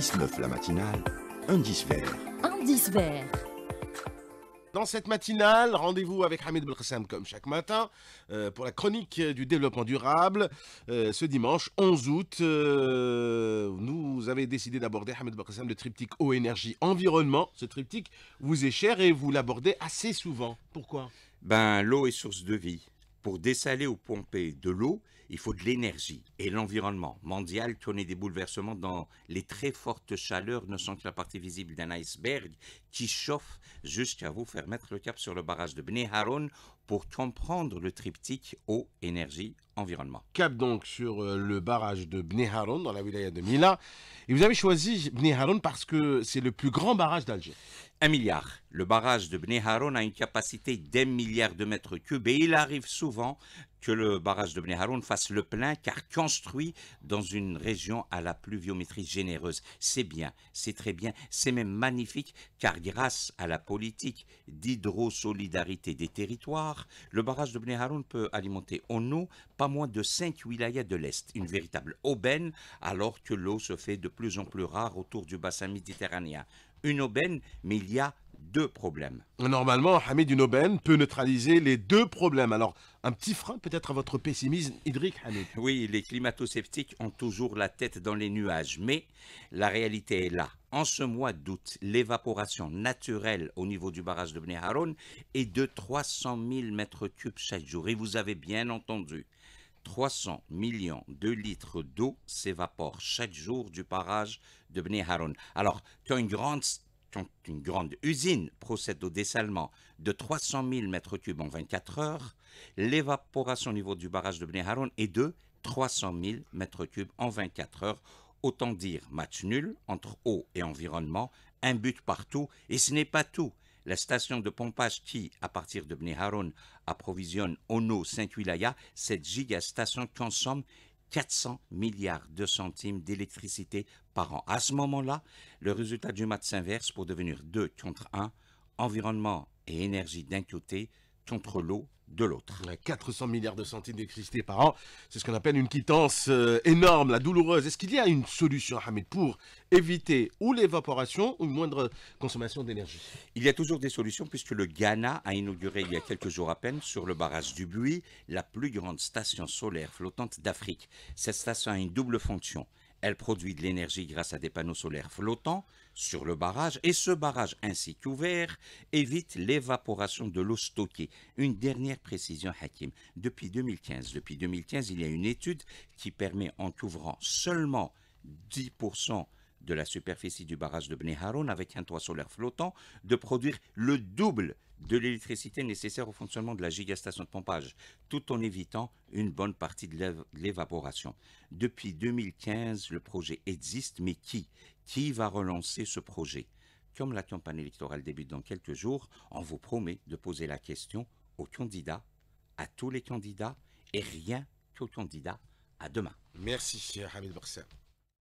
6-9 la matinale, indice vert. Indice vert. Dans cette matinale, rendez-vous avec Hamid Belkhassam comme chaque matin euh, pour la chronique du développement durable. Euh, ce dimanche 11 août, euh, nous avez décidé d'aborder Hamid Belkhassam le triptyque eau, énergie, environnement. Ce triptyque vous est cher et vous l'abordez assez souvent. Pourquoi Ben, l'eau est source de vie. Pour dessaler ou pomper de l'eau, il faut de l'énergie. Et l'environnement mondial connaît des bouleversements dans les très fortes chaleurs ne sont que la partie visible d'un iceberg qui chauffe jusqu'à vous faire mettre le cap sur le barrage de Bnei Haron pour comprendre le triptyque eau, énergie, environnement. Cap donc sur euh, le barrage de Bnei Haroun dans la wilaya de Mila. Et vous avez choisi Bnei Haroun parce que c'est le plus grand barrage d'Alger. Un milliard. Le barrage de Bnei Haroun a une capacité d'un milliard de mètres cubes et il arrive souvent que le barrage de Bnei Haroun fasse le plein, car construit dans une région à la pluviométrie généreuse. C'est bien, c'est très bien, c'est même magnifique, car grâce à la politique d'hydrosolidarité des territoires, le barrage de Bnei Haroun peut alimenter en eau pas moins de 5 wilayas de l'Est, une véritable aubaine, alors que l'eau se fait de plus en plus rare autour du bassin méditerranéen une aubaine, mais il y a deux problèmes. Normalement, Hamid, une aubaine peut neutraliser les deux problèmes. Alors, un petit frein peut-être à votre pessimisme hydrique, Hamid. Oui, les climato-sceptiques ont toujours la tête dans les nuages, mais la réalité est là. En ce mois d'août, l'évaporation naturelle au niveau du barrage de Bnei est de 300 000 mètres cubes chaque jour. Et vous avez bien entendu, 300 millions de litres d'eau s'évaporent chaque jour du barrage de Bnei Haroun. Alors, quand une grande, usine procède au dessalement de 300 000 mètres cubes en 24 heures. L'évaporation au niveau du barrage de Bnei Haroun est de 300 000 mètres cubes en 24 heures. Autant dire match nul entre eau et environnement, un but partout, et ce n'est pas tout. La station de pompage qui, à partir de Bnei Haroun, approvisionne ono Saint-Wilaya, cette gigastation consomme 400 milliards de centimes d'électricité par an. À ce moment-là, le résultat du match s'inverse pour devenir 2 contre 1, environnement et énergie d'un côté, contre l'eau de l'autre. 400 milliards de centimes d'électricité par an, c'est ce qu'on appelle une quittance euh, énorme, la douloureuse. Est-ce qu'il y a une solution, Hamid, pour éviter ou l'évaporation ou une moindre consommation d'énergie Il y a toujours des solutions puisque le Ghana a inauguré il y a quelques jours à peine sur le barrage du Buis la plus grande station solaire flottante d'Afrique. Cette station a une double fonction. Elle produit de l'énergie grâce à des panneaux solaires flottants sur le barrage et ce barrage ainsi couvert évite l'évaporation de l'eau stockée. Une dernière précision, Hakim. Depuis 2015, depuis 2015, il y a une étude qui permet en couvrant seulement 10% de la superficie du barrage de Bnei Haroun avec un toit solaire flottant de produire le double de l'électricité nécessaire au fonctionnement de la gigastation de pompage, tout en évitant une bonne partie de l'évaporation. Depuis 2015, le projet existe, mais qui Qui va relancer ce projet Comme la campagne électorale débute dans quelques jours, on vous promet de poser la question aux candidats, à tous les candidats, et rien qu'aux candidats. À demain. Merci, cher Hamid Barsa.